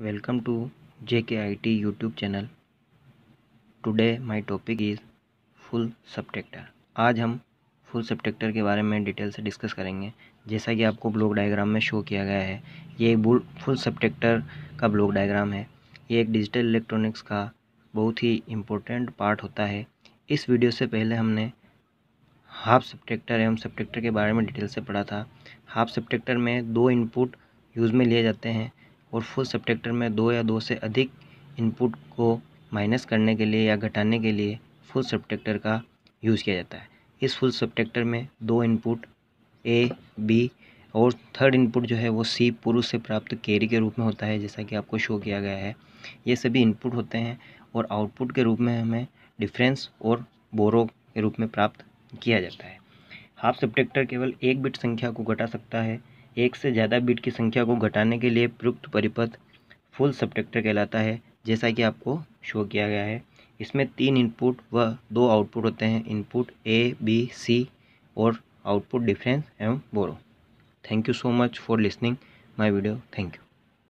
Welcome to J K I T YouTube channel today my topic is full subtractor. आज हम full subtractor के बारे में detail से डिस्कस करेंगे जैसा कि आपको ब्लॉक डायग्राम में शो किया गया है ये एक फुल सब्ट्रैक्टर का ब्लॉक डायग्राम है ये एक डिजिटल इलेक्ट्रॉनिक्स का बहुत ही इम्पोर्टेंट पार्ट होता है इस वीडियो से पहले हमने हाफ सब्ट्रैक्टर एवं सब्ट्रैक्टर के बारे में डिटेल से पढ़ा था हाफ सब्ट्रैक्टर में दो इनपुट यूज़ में लिए जाते हैं और फुल सब्ट्रैक्टर में दो या दो से अधिक इनपुट को माइनस करने के लिए या घटाने के लिए फुल सब्ट्रैक्टर का यूज़ किया जाता है इस फुल सब्ट्रैक्टर में दो इनपुट ए बी और थर्ड इनपुट जो है वो सी पुरुष से प्राप्त कैरी के रूप में होता है जैसा कि आपको शो किया गया है ये सभी इनपुट होते हैं और आउटपुट के रूप में हमें डिफरेंस और बोरो के रूप में प्राप्त किया जाता है हाफ सब्ट्रैक्टर केवल एक बिट संख्या को घटा सकता है एक से ज़्यादा बिट की संख्या को घटाने के लिए प्रयुक्त परिपथ फुल सब्टेक्टर कहलाता है जैसा कि आपको शो किया गया है इसमें तीन इनपुट व दो आउटपुट होते हैं इनपुट ए बी सी और आउटपुट डिफरेंस एम borrow thank you so much for listening my video thank you